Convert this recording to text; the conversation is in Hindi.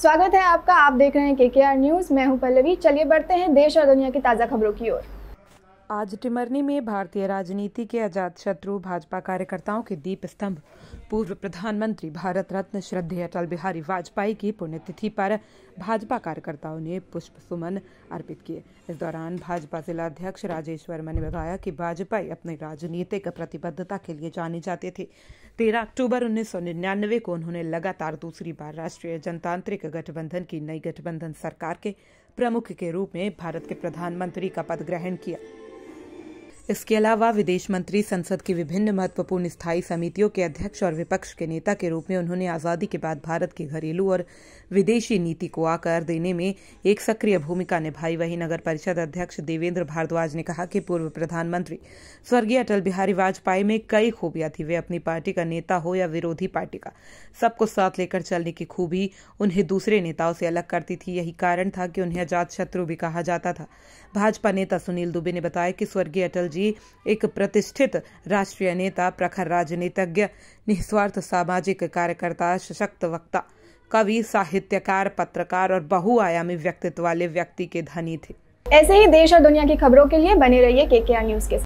स्वागत है आपका आप देख रहे हैं के के आर न्यूज़ मैं हूं पल्लवी चलिए बढ़ते हैं देश और दुनिया की ताज़ा खबरों की ओर आज टिमरनी में भारतीय राजनीति के अजात शत्रु भाजपा कार्यकर्ताओं के दीप स्तंभ पूर्व प्रधानमंत्री भारत रत्न श्रद्धेय अटल बिहारी वाजपेयी की पुण्यतिथि पर भाजपा कार्यकर्ताओं ने पुष्प सुमन अर्पित किए इस दौरान भाजपा जिलाध्यक्ष राजेश वर्मा ने बताया कि वाजपेयी अपनी राजनीतिक प्रतिबद्धता के लिए जाने जाते थे तेरह अक्टूबर उन्नीस को उन्होंने लगातार दूसरी बार राष्ट्रीय जनतांत्रिक गठबंधन की नई गठबंधन सरकार के प्रमुख के रूप में भारत के प्रधानमंत्री का पद ग्रहण किया इसके अलावा विदेश मंत्री संसद की विभिन्न महत्वपूर्ण स्थायी समितियों के अध्यक्ष और विपक्ष के नेता के रूप में उन्होंने आजादी के बाद भारत की घरेलू और विदेशी नीति को आकार देने में एक सक्रिय भूमिका निभाई वही नगर परिषद अध्यक्ष देवेंद्र भारद्वाज ने कहा कि पूर्व प्रधानमंत्री स्वर्गीय अटल बिहारी वाजपेयी में कई खूबियां थी वे अपनी पार्टी का नेता हो या विरोधी पार्टी का सबको साथ लेकर चलने की खूबी उन्हें दूसरे नेताओं से अलग करती थी यही कारण था कि उन्हें अजात शत्रु भी कहा जाता था भाजपा नेता सुनील दुबे ने बताया कि स्वर्गीय अटल जी जी एक प्रतिष्ठित राष्ट्रीय नेता प्रखर राजनीतिज्ञ निस्वार्थ सामाजिक कार्यकर्ता सशक्त वक्ता कवि साहित्यकार पत्रकार और बहुआयामी व्यक्तित्व वाले व्यक्ति के धनी थे ऐसे ही देश और दुनिया की खबरों के लिए बने रहिए के न्यूज के